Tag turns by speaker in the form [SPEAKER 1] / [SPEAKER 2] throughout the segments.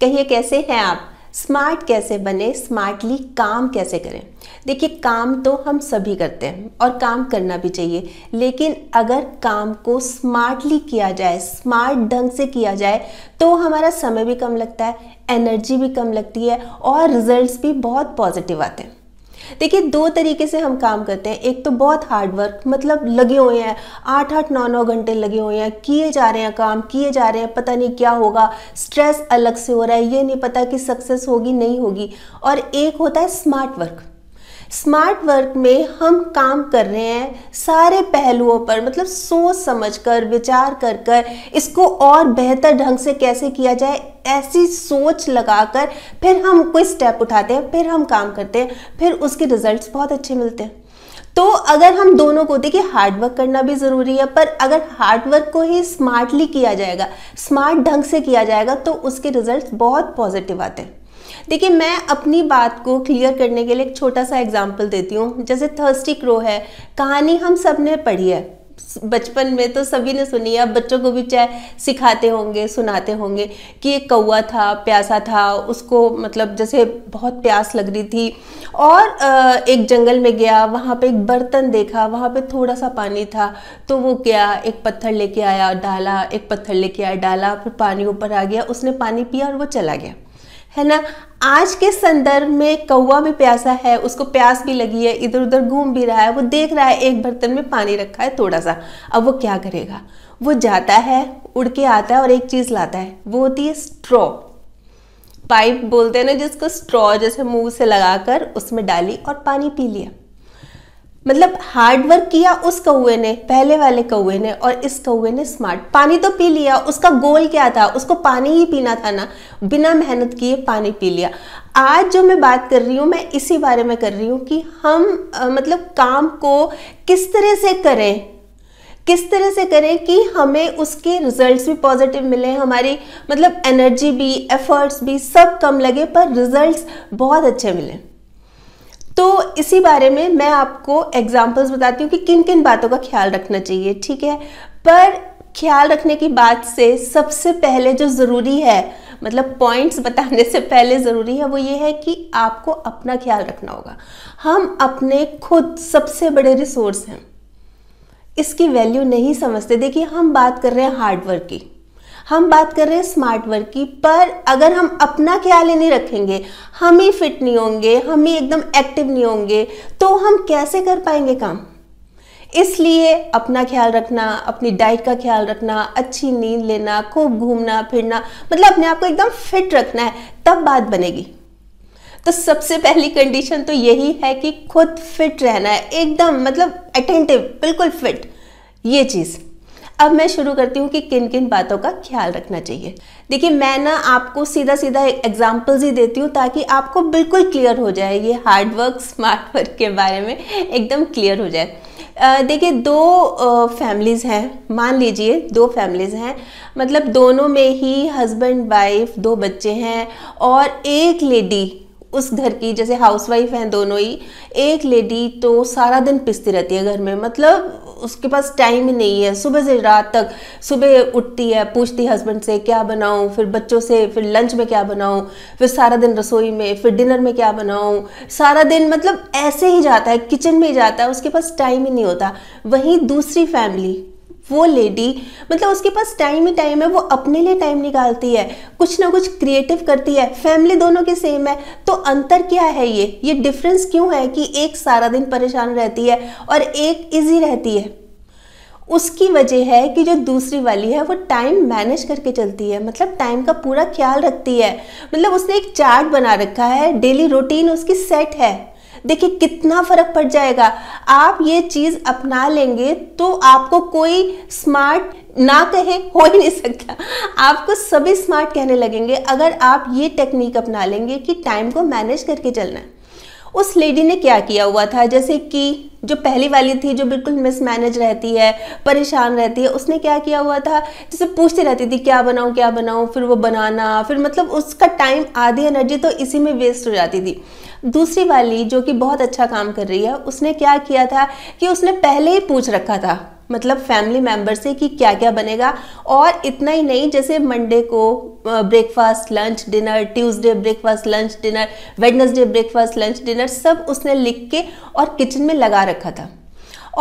[SPEAKER 1] कहिए कैसे हैं आप स्मार्ट कैसे बने स्मार्टली काम कैसे करें देखिए काम तो हम सभी करते हैं और काम करना भी चाहिए लेकिन अगर काम को स्मार्टली किया जाए स्मार्ट ढंग से किया जाए तो हमारा समय भी कम लगता है एनर्जी भी कम लगती है और रिजल्ट्स भी बहुत पॉजिटिव आते हैं देखिए दो तरीके से हम काम करते हैं एक तो बहुत हार्ड वर्क मतलब लगे हुए हैं आठ आठ नौ नौ घंटे लगे हुए हैं किए जा रहे हैं काम किए जा रहे हैं पता नहीं क्या होगा स्ट्रेस अलग से हो रहा है ये नहीं पता कि सक्सेस होगी नहीं होगी और एक होता है स्मार्ट वर्क स्मार्ट वर्क में हम काम कर रहे हैं सारे पहलुओं पर मतलब सोच समझकर विचार कर कर इसको और बेहतर ढंग से कैसे किया जाए ऐसी सोच लगाकर फिर हम कोई स्टेप उठाते हैं फिर हम काम करते हैं फिर उसके रिजल्ट्स बहुत अच्छे मिलते हैं तो अगर हम दोनों को देखिए हार्डवर्क करना भी ज़रूरी है पर अगर हार्डवर्क को ही स्मार्टली किया जाएगा स्मार्ट ढंग से किया जाएगा तो उसके रिजल्ट्स बहुत पॉजिटिव आते हैं देखिए मैं अपनी बात को क्लियर करने के लिए एक छोटा सा एग्जाम्पल देती हूँ जैसे थर्स्टी क्रो है कहानी हम सब ने पढ़ी है बचपन में तो सभी ने सुनी है बच्चों को भी चाहे सिखाते होंगे सुनाते होंगे कि एक कौआ था प्यासा था उसको मतलब जैसे बहुत प्यास लग रही थी और एक जंगल में गया वहाँ पे एक बर्तन देखा वहाँ पे थोड़ा सा पानी था तो वो गया एक पत्थर लेके आया डाला एक पत्थर लेके आया डाला फिर पानी ऊपर आ गया उसने पानी पिया और वो चला गया है ना आज के संदर्भ में कौआ भी प्यासा है उसको प्यास भी लगी है इधर उधर घूम भी रहा है वो देख रहा है एक बर्तन में पानी रखा है थोड़ा सा अब वो क्या करेगा वो जाता है उड़ के आता है और एक चीज़ लाता है वो होती है स्ट्रॉ पाइप बोलते हैं ना जिसको स्ट्रॉ जैसे मुंह से लगाकर उसमें डाली और पानी पी लिया मतलब हार्ड वर्क किया उस कौए ने पहले वाले कौए ने और इस कौए ने स्मार्ट पानी तो पी लिया उसका गोल क्या था उसको पानी ही पीना था ना बिना मेहनत किए पानी पी लिया आज जो मैं बात कर रही हूँ मैं इसी बारे में कर रही हूँ कि हम आ, मतलब काम को किस तरह से करें किस तरह से करें कि हमें उसके रिजल्ट्स भी पॉजिटिव मिले हमारी मतलब एनर्जी भी एफर्ट्स भी सब कम लगे पर रिजल्ट्स बहुत अच्छे मिलें तो इसी बारे में मैं आपको एग्जाम्पल्स बताती हूँ कि किन किन बातों का ख्याल रखना चाहिए ठीक है पर ख्याल रखने की बात से सबसे पहले जो ज़रूरी है मतलब पॉइंट्स बताने से पहले ज़रूरी है वो ये है कि आपको अपना ख्याल रखना होगा हम अपने खुद सबसे बड़े रिसोर्स हैं इसकी वैल्यू नहीं समझते देखिए हम बात कर रहे हैं हार्डवर्क की हम बात कर रहे हैं स्मार्ट वर्क की पर अगर हम अपना ख्याल ही नहीं रखेंगे हम ही फिट नहीं होंगे हम ही एकदम एक्टिव नहीं होंगे तो हम कैसे कर पाएंगे काम इसलिए अपना ख्याल रखना अपनी डाइट का ख्याल रखना अच्छी नींद लेना खूब घूमना फिरना मतलब अपने आप को एकदम फिट रखना है तब बात बनेगी तो सबसे पहली कंडीशन तो यही है कि खुद फिट रहना है एकदम मतलब अटेंटिव बिल्कुल फिट ये चीज़ अब मैं शुरू करती हूँ कि किन किन बातों का ख्याल रखना चाहिए देखिए मैं ना आपको सीधा सीधा एग्जाम्पल्स ही देती हूँ ताकि आपको बिल्कुल क्लियर हो जाए ये हार्ड वर्क स्मार्ट वर्क के बारे में एकदम क्लियर हो जाए देखिए दो फैमिलीज़ हैं मान लीजिए दो फैमिलीज़ हैं मतलब दोनों में ही हस्बैंड वाइफ दो बच्चे हैं और एक लेडी उस घर की जैसे हाउसवाइफ हैं दोनों ही एक लेडी तो सारा दिन पिसती रहती है घर में मतलब उसके पास टाइम ही नहीं है सुबह से रात तक सुबह उठती है पूछती है हस्बैंड से क्या बनाऊं फिर बच्चों से फिर लंच में क्या बनाऊं फिर सारा दिन रसोई में फिर डिनर में क्या बनाऊं सारा दिन मतलब ऐसे ही जाता है किचन में ही जाता है उसके पास टाइम ही नहीं होता वहीं दूसरी फैमिली वो लेडी मतलब उसके पास टाइम ही टाइम है वो अपने लिए टाइम निकालती है कुछ ना कुछ क्रिएटिव करती है फैमिली दोनों के सेम है तो अंतर क्या है ये ये डिफरेंस क्यों है कि एक सारा दिन परेशान रहती है और एक इजी रहती है उसकी वजह है कि जो दूसरी वाली है वो टाइम मैनेज करके चलती है मतलब टाइम का पूरा ख्याल रखती है मतलब उसने एक चार्ट बना रखा है डेली रूटीन उसकी सेट है देखिए कितना फर्क पड़ जाएगा आप ये चीज अपना लेंगे तो आपको कोई स्मार्ट ना कहे हो ही नहीं सकता आपको सभी स्मार्ट कहने लगेंगे अगर आप ये टेक्निक अपना लेंगे कि टाइम को मैनेज करके चलना है उस लेडी ने क्या किया हुआ था जैसे कि जो पहली वाली थी जो बिल्कुल मिसमैनेज रहती है परेशान रहती है उसने क्या किया हुआ था जैसे पूछती रहती थी क्या बनाऊँ क्या बनाऊँ फिर वो बनाना फिर मतलब उसका टाइम आधी एनर्जी तो इसी में वेस्ट हो जाती थी दूसरी वाली जो कि बहुत अच्छा काम कर रही है उसने क्या किया था कि उसने पहले ही पूछ रखा था मतलब फैमिली मेम्बर से कि क्या क्या बनेगा और इतना ही नहीं जैसे मंडे को breakfast lunch dinner Tuesday breakfast lunch dinner Wednesday breakfast lunch dinner सब उसने लिख के और किचन में लगा रखा था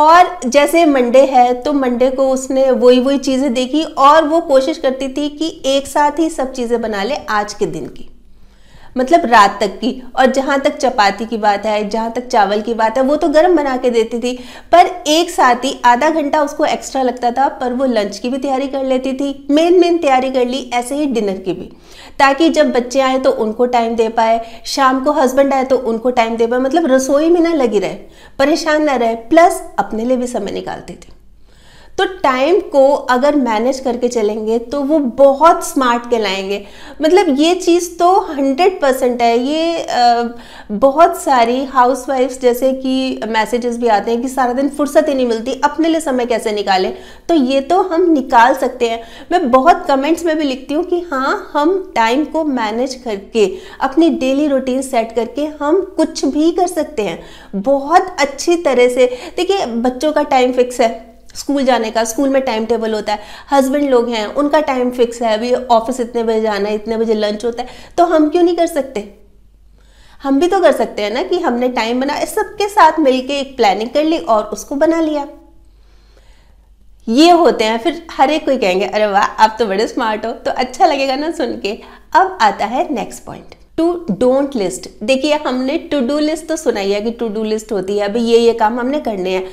[SPEAKER 1] और जैसे मंडे है तो मंडे को उसने वही वही चीज़ें देखी और वो कोशिश करती थी कि एक साथ ही सब चीज़ें बना ले आज के दिन की मतलब रात तक की और जहाँ तक चपाती की बात है जहाँ तक चावल की बात है वो तो गर्म बना के देती थी पर एक साथ ही आधा घंटा उसको एक्स्ट्रा लगता था पर वो लंच की भी तैयारी कर लेती थी मेन मेन तैयारी कर ली ऐसे ही डिनर की भी ताकि जब बच्चे आए तो उनको टाइम दे पाए शाम को हस्बैंड आए तो उनको टाइम दे पाए मतलब रसोई में ना लगी रहे परेशान ना रहे प्लस अपने लिए भी समय निकालती थी तो टाइम को अगर मैनेज करके चलेंगे तो वो बहुत स्मार्ट कहलाएंगे मतलब ये चीज़ तो हंड्रेड परसेंट है ये आ, बहुत सारी हाउस वाइफ्स जैसे कि मैसेजेस भी आते हैं कि सारा दिन फुर्सत ही नहीं मिलती अपने लिए समय कैसे निकालें तो ये तो हम निकाल सकते हैं मैं बहुत कमेंट्स में भी लिखती हूँ कि हाँ हम टाइम को मैनेज करके अपनी डेली रूटीन सेट करके हम कुछ भी कर सकते हैं बहुत अच्छी तरह से देखिए बच्चों का टाइम फिक्स है स्कूल जाने का स्कूल में टाइम टेबल होता है हस्बैंड लोग हैं उनका टाइम फिक्स है अभी ऑफिस इतने बजे जाना है इतने बजे लंच होता है तो हम क्यों नहीं कर सकते हम भी तो कर सकते हैं ना कि हमने टाइम इस सबके साथ मिलके एक प्लानिंग कर ली और उसको बना लिया ये होते हैं फिर हर एक कोई कहेंगे अरे वाह आप तो बड़े स्मार्ट हो तो अच्छा लगेगा ना सुन के अब आता है next point to don't list देखिए हमने टू डू लिस्ट तो सुनाई है कि टू डू लिस्ट होती है अभी ये ये काम हमने करने हैं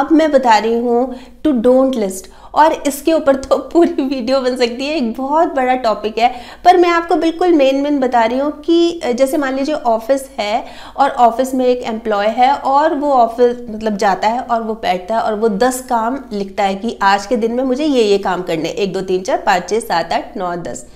[SPEAKER 1] अब मैं बता रही हूँ टू डोंट लिस्ट और इसके ऊपर तो पूरी वीडियो बन सकती है एक बहुत बड़ा टॉपिक है पर मैं आपको बिल्कुल मेन मेन बता रही हूँ कि जैसे मान लीजिए ऑफिस है और ऑफिस में एक एम्प्लॉय है और वो ऑफिस मतलब जाता है और वो बैठता है और वो दस काम लिखता है कि आज के दिन में मुझे ये ये काम करने एक दो तीन चार पाँच छः सात आठ नौ दस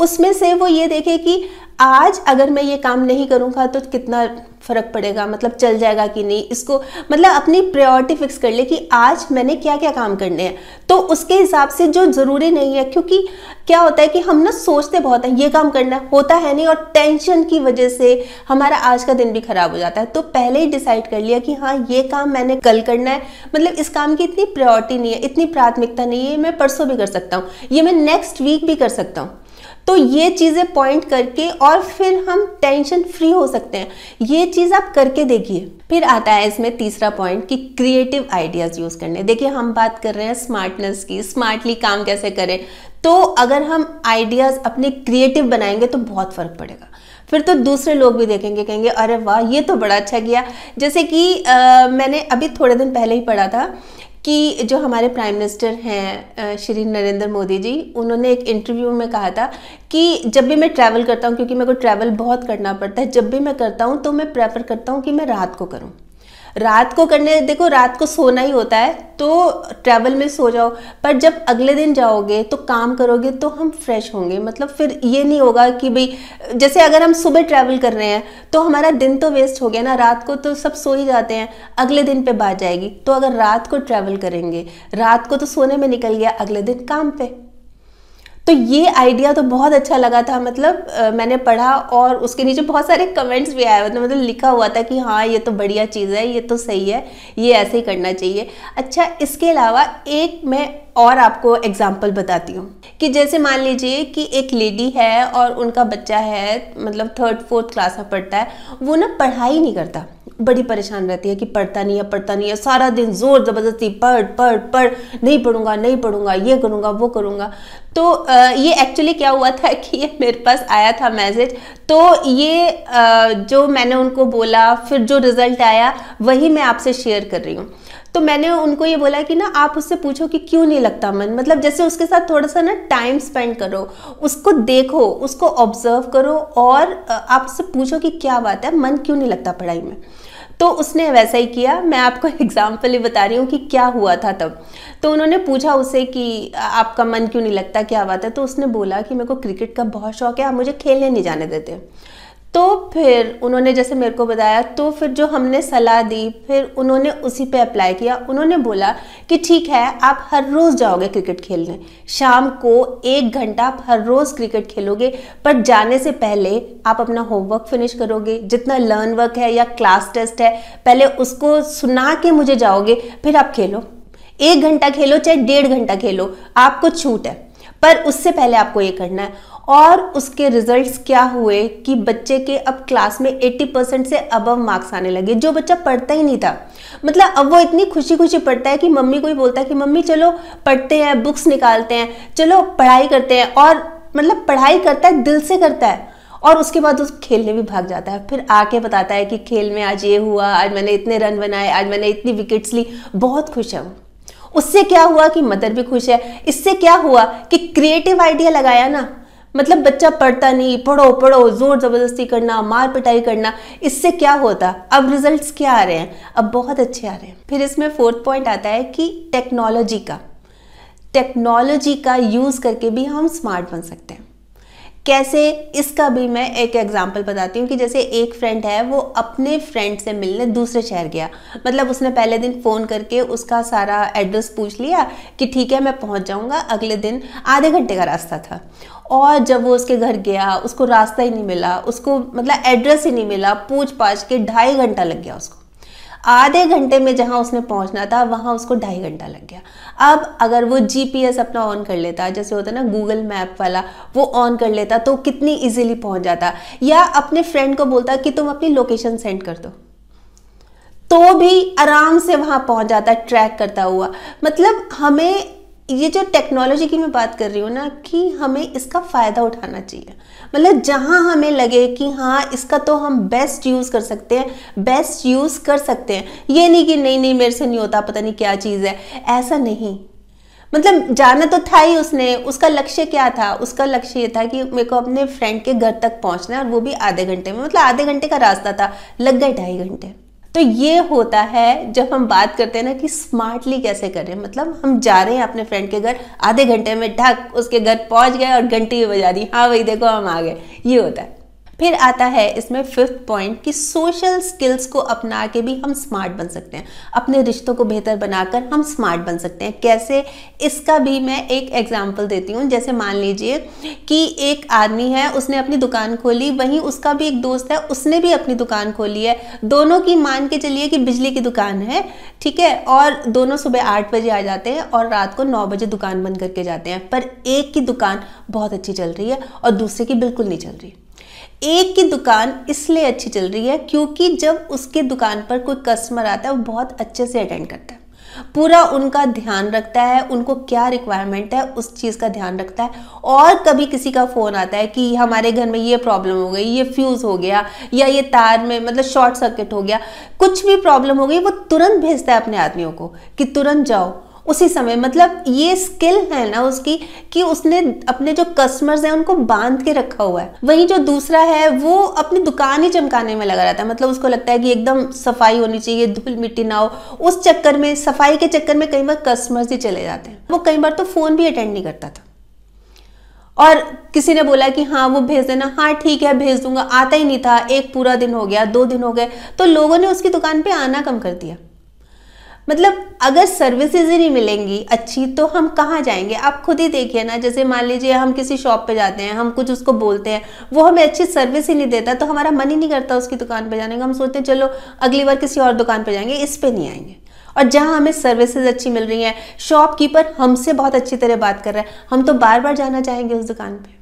[SPEAKER 1] उसमें से वो ये देखे कि आज अगर मैं ये काम नहीं करूँगा तो कितना फ़र्क पड़ेगा मतलब चल जाएगा कि नहीं इसको मतलब अपनी प्रायोरिटी फिक्स कर ले कि आज मैंने क्या क्या काम करने हैं तो उसके हिसाब से जो ज़रूरी नहीं है क्योंकि क्या होता है कि हम ना सोचते बहुत हैं ये काम करना होता है नहीं और टेंशन की वजह से हमारा आज का दिन भी ख़राब हो जाता है तो पहले ही डिसाइड कर लिया कि हाँ ये काम मैंने कल करना है मतलब इस काम की इतनी प्रायोरिटी नहीं है इतनी प्राथमिकता नहीं है मैं परसों भी कर सकता हूँ ये मैं नेक्स्ट वीक भी कर सकता हूँ तो ये चीज़ें पॉइंट करके और फिर हम टेंशन फ्री हो सकते हैं ये चीज़ आप करके देखिए फिर आता है इसमें तीसरा पॉइंट कि क्रिएटिव आइडियाज़ यूज़ करने देखिए हम बात कर रहे हैं स्मार्टनेस की स्मार्टली काम कैसे करें तो अगर हम आइडियाज़ अपने क्रिएटिव बनाएंगे तो बहुत फ़र्क पड़ेगा फिर तो दूसरे लोग भी देखेंगे कहेंगे अरे वाह ये तो बड़ा अच्छा किया जैसे कि आ, मैंने अभी थोड़े दिन पहले ही पढ़ा था कि जो हमारे प्राइम मिनिस्टर हैं श्री नरेंद्र मोदी जी उन्होंने एक इंटरव्यू में कहा था कि जब भी मैं ट्रैवल करता हूँ क्योंकि मेरे को ट्रैवल बहुत करना पड़ता है जब भी मैं करता हूँ तो मैं प्रेफर करता हूँ कि मैं रात को करूँ रात को करने देखो रात को सोना ही होता है तो ट्रैवल में सो जाओ पर जब अगले दिन जाओगे तो काम करोगे तो हम फ्रेश होंगे मतलब फिर ये नहीं होगा कि भाई जैसे अगर हम सुबह ट्रैवल कर रहे हैं तो हमारा दिन तो वेस्ट हो गया ना रात को तो सब सो ही जाते हैं अगले दिन पे बात जाएगी तो अगर रात को ट्रैवल करेंगे रात को तो सोने में निकल गया अगले दिन काम पे तो ये आइडिया तो बहुत अच्छा लगा था मतलब आ, मैंने पढ़ा और उसके नीचे बहुत सारे कमेंट्स भी आए मतलब मतलब लिखा हुआ था कि हाँ ये तो बढ़िया चीज़ है ये तो सही है ये ऐसे ही करना चाहिए अच्छा इसके अलावा एक मैं और आपको एग्जाम्पल बताती हूँ कि जैसे मान लीजिए कि एक लेडी है और उनका बच्चा है मतलब थर्ड फोर्थ क्लास में पढ़ता है वो ना पढ़ाई नहीं करता बड़ी परेशान रहती है कि पढ़ता नहीं है पढ़ता नहीं है सारा दिन ज़ोर ज़बरदस्ती पढ़ पढ़ पढ़ नहीं पढ़ूंगा नहीं पढ़ूंगा ये करूंगा वो करूँगा तो ये एक्चुअली क्या हुआ था कि ये मेरे पास आया था मैसेज तो ये जो मैंने उनको बोला फिर जो रिज़ल्ट आया वही मैं आपसे शेयर कर रही हूँ तो मैंने उनको ये बोला कि ना आप उससे पूछो कि क्यों नहीं लगता मन मतलब जैसे उसके साथ थोड़ा सा ना टाइम स्पेंड करो उसको देखो उसको ऑब्जर्व करो और आप उससे पूछो कि क्या बात है मन क्यों नहीं लगता पढ़ाई में तो उसने वैसा ही किया मैं आपको एग्जाम्पल ही बता रही हूँ कि क्या हुआ था तब तो उन्होंने पूछा उसे कि आपका मन क्यों नहीं लगता क्या हुआ था तो उसने बोला कि मेरे को क्रिकेट का बहुत शौक है आप मुझे खेलने नहीं जाने देते तो फिर उन्होंने जैसे मेरे को बताया तो फिर जो हमने सलाह दी फिर उन्होंने उसी पे अप्लाई किया उन्होंने बोला कि ठीक है आप हर रोज़ जाओगे क्रिकेट खेलने शाम को एक घंटा आप हर रोज़ क्रिकेट खेलोगे पर जाने से पहले आप अपना होमवर्क फिनिश करोगे जितना लर्न वर्क है या क्लास टेस्ट है पहले उसको सुना के मुझे जाओगे फिर आप खेलो एक घंटा खेलो चाहे डेढ़ घंटा खेलो आपको छूट है पर उससे पहले आपको ये करना है और उसके रिजल्ट्स क्या हुए कि बच्चे के अब क्लास में 80 परसेंट से अबव मार्क्स आने लगे जो बच्चा पढ़ता ही नहीं था मतलब अब वो इतनी खुशी खुशी पढ़ता है कि मम्मी को ही बोलता है कि मम्मी चलो पढ़ते हैं बुक्स निकालते हैं चलो पढ़ाई करते हैं और मतलब पढ़ाई करता है दिल से करता है और उसके बाद उस खेलने भी भाग जाता है फिर आके बताता है कि खेल में आज ये हुआ आज मैंने इतने रन बनाए आज मैंने इतनी विकेट्स ली बहुत खुश है वो उससे क्या हुआ कि मदर भी खुश है इससे क्या हुआ कि क्रिएटिव आइडिया लगाया ना मतलब बच्चा पढ़ता नहीं पढ़ो पढ़ो जोर ज़बरदस्ती करना मार पिटाई करना इससे क्या होता अब रिजल्ट्स क्या आ रहे हैं अब बहुत अच्छे आ रहे हैं फिर इसमें फोर्थ पॉइंट आता है कि टेक्नोलॉजी का टेक्नोलॉजी का यूज़ करके भी हम स्मार्ट बन सकते हैं कैसे इसका भी मैं एक एग्जांपल बताती हूँ कि जैसे एक फ्रेंड है वो अपने फ्रेंड से मिलने दूसरे शहर गया मतलब उसने पहले दिन फ़ोन करके उसका सारा एड्रेस पूछ लिया कि ठीक है मैं पहुँच जाऊँगा अगले दिन आधे घंटे का रास्ता था और जब वो उसके घर गया उसको रास्ता ही नहीं मिला उसको मतलब एड्रेस ही नहीं मिला पूछ पाछ के ढाई घंटा लग गया उसको आधे घंटे में जहाँ उसने पहुँचना था वहाँ उसको ढाई घंटा लग गया अब अगर वो जीपीएस अपना ऑन कर लेता जैसे होता ना गूगल मैप वाला वो ऑन कर लेता तो कितनी ईजिली पहुँच जाता या अपने फ्रेंड को बोलता कि तुम अपनी लोकेशन सेंड कर दो तो भी आराम से वहाँ पहुँच जाता ट्रैक करता हुआ मतलब हमें ये जो टेक्नोलॉजी की मैं बात कर रही हूँ ना कि हमें इसका फ़ायदा उठाना चाहिए मतलब जहाँ हमें लगे कि हाँ इसका तो हम बेस्ट यूज़ कर सकते हैं बेस्ट यूज़ कर सकते हैं ये नहीं कि नहीं नहीं मेरे से नहीं होता पता नहीं क्या चीज़ है ऐसा नहीं मतलब जाना तो था ही उसने उसका लक्ष्य क्या था उसका लक्ष्य ये था कि मेरे को अपने फ्रेंड के घर तक पहुंचना है और वो भी आधे घंटे में मतलब आधे घंटे का रास्ता था लग गए ढाई घंटे तो ये होता है जब हम बात करते हैं ना कि स्मार्टली कैसे करें मतलब हम जा रहे हैं अपने फ्रेंड के घर आधे घंटे में ढक उसके घर पहुंच गए और घंटी बजा दी हाँ भाई देखो हम आ गए ये होता है फिर आता है इसमें फिफ्थ पॉइंट कि सोशल स्किल्स को अपना के भी हम स्मार्ट बन सकते हैं अपने रिश्तों को बेहतर बनाकर हम स्मार्ट बन सकते हैं कैसे इसका भी मैं एक एग्जाम्पल देती हूँ जैसे मान लीजिए कि एक आदमी है उसने अपनी दुकान खोली वहीं उसका भी एक दोस्त है उसने भी अपनी दुकान खोली है दोनों की मान के चलिए कि बिजली की दुकान है ठीक है और दोनों सुबह आठ बजे आ जाते हैं और रात को नौ बजे दुकान बंद करके जाते हैं पर एक की दुकान बहुत अच्छी चल रही है और दूसरे की बिल्कुल नहीं चल रही एक की दुकान इसलिए अच्छी चल रही है क्योंकि जब उसके दुकान पर कोई कस्टमर आता है वो बहुत अच्छे से अटेंड करता है पूरा उनका ध्यान रखता है उनको क्या रिक्वायरमेंट है उस चीज़ का ध्यान रखता है और कभी किसी का फ़ोन आता है कि हमारे घर में ये प्रॉब्लम हो गई ये फ्यूज़ हो गया या ये तार में मतलब शॉर्ट सर्किट हो गया कुछ भी प्रॉब्लम हो गई वो तुरंत भेजता है अपने आदमियों को कि तुरंत जाओ उसी समय मतलब ये स्किल है ना उसकी कि उसने अपने जो कस्टमर्स हैं उनको बांध के रखा हुआ है वहीं जो दूसरा है वो अपनी दुकान ही चमकाने में लगा रहता है मतलब उसको लगता है कि एकदम सफाई होनी चाहिए धूल मिट्टी ना हो उस चक्कर में सफाई के चक्कर में कई बार कस्टमर्स ही चले जाते हैं वो कई बार तो फ़ोन भी अटेंड नहीं करता था और किसी ने बोला कि हाँ वो भेज देना हाँ ठीक है भेज दूंगा आता ही नहीं था एक पूरा दिन हो गया दो दिन हो गए तो लोगों ने उसकी दुकान पे आना कम कर दिया मतलब अगर सर्विसेज ही नहीं मिलेंगी अच्छी तो हम कहाँ जाएंगे आप खुद ही देखिए ना जैसे मान लीजिए हम किसी शॉप पे जाते हैं हम कुछ उसको बोलते हैं वो हमें अच्छी सर्विस ही नहीं देता तो हमारा मन ही नहीं करता उसकी दुकान पे जाने का हम सोचते हैं चलो अगली बार किसी और दुकान पे जाएंगे इस पे नहीं आएंगे और जहाँ हमें सर्विसेज अच्छी मिल रही हैं शॉपकीपर हमसे बहुत अच्छी तरह बात कर रहे हैं हम तो बार बार जाना चाहेंगे उस दुकान पर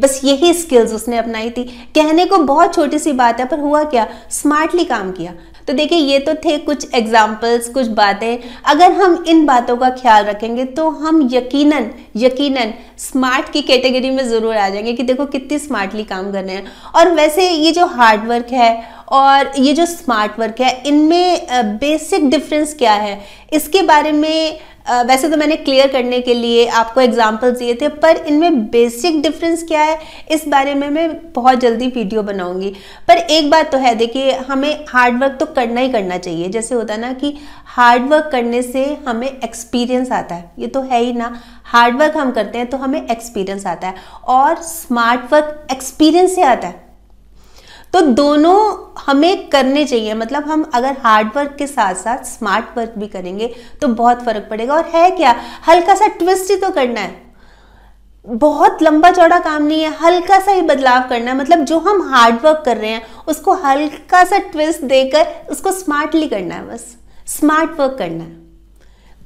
[SPEAKER 1] बस यही स्किल्स उसने अपनाई थी कहने को बहुत छोटी सी बात है पर हुआ क्या स्मार्टली काम किया तो देखिए ये तो थे कुछ एग्जाम्पल्स कुछ बातें अगर हम इन बातों का ख्याल रखेंगे तो हम यकीनन यकीनन स्मार्ट की कैटेगरी में ज़रूर आ जाएंगे कि देखो कितनी स्मार्टली काम कर रहे हैं और वैसे ये जो हार्डवर्क है और ये जो स्मार्ट वर्क है इनमें बेसिक डिफरेंस क्या है इसके बारे में वैसे तो मैंने क्लियर करने के लिए आपको एग्जाम्पल्स दिए थे पर इनमें बेसिक डिफरेंस क्या है इस बारे में मैं बहुत जल्दी वीडियो बनाऊंगी पर एक बात तो है देखिए हमें हार्डवर्क तो करना ही करना चाहिए जैसे होता है ना कि हार्डवर्क करने से हमें एक्सपीरियंस आता है ये तो है ही ना हार्डवर्क हम करते हैं तो हमें एक्सपीरियंस आता है और स्मार्ट वर्क एक्सपीरियंस से आता है तो दोनों हमें करने चाहिए मतलब हम अगर हार्ड वर्क के साथ साथ स्मार्ट वर्क भी करेंगे तो बहुत फर्क पड़ेगा और है क्या हल्का सा ट्विस्ट ही तो करना है बहुत लंबा चौड़ा काम नहीं है हल्का सा ही बदलाव करना है मतलब जो हम हार्ड वर्क कर रहे हैं उसको हल्का सा ट्विस्ट देकर उसको स्मार्टली करना है बस स्मार्ट वर्क करना है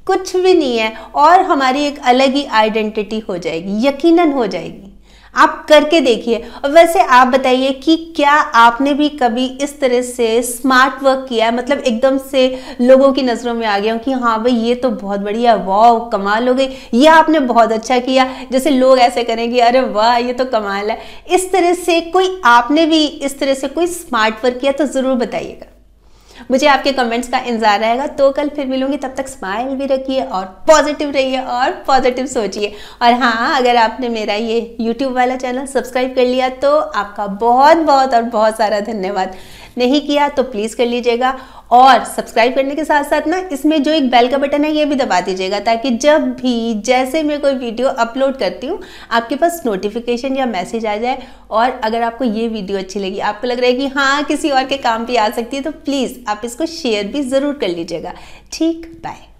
[SPEAKER 1] कुछ भी नहीं है और हमारी एक अलग ही आइडेंटिटी हो जाएगी यकीनन हो जाएगी आप करके देखिए और वैसे आप बताइए कि क्या आपने भी कभी इस तरह से स्मार्ट वर्क किया है मतलब एकदम से लोगों की नज़रों में आ गया कि हाँ भाई ये तो बहुत बढ़िया वाह कमाल हो गई ये आपने बहुत अच्छा किया जैसे लोग ऐसे करें कि अरे वाह ये तो कमाल है इस तरह से कोई आपने भी इस तरह से कोई स्मार्ट वर्क किया तो ज़रूर बताइएगा मुझे आपके कमेंट्स का इंतजार रहेगा तो कल फिर मिलूंगी तब तक स्माइल भी रखिए और पॉजिटिव रहिए और पॉजिटिव सोचिए और हाँ अगर आपने मेरा ये यूट्यूब वाला चैनल सब्सक्राइब कर लिया तो आपका बहुत बहुत और बहुत सारा धन्यवाद नहीं किया तो प्लीज़ कर लीजिएगा और सब्सक्राइब करने के साथ साथ ना इसमें जो एक बेल का बटन है ये भी दबा दीजिएगा ताकि जब भी जैसे मैं कोई वीडियो अपलोड करती हूँ आपके पास नोटिफिकेशन या मैसेज आ जाए और अगर आपको ये वीडियो अच्छी लगी आपको लग रहा है कि हाँ किसी और के काम भी आ सकती है तो प्लीज़ आप इसको शेयर भी ज़रूर कर लीजिएगा ठीक बाय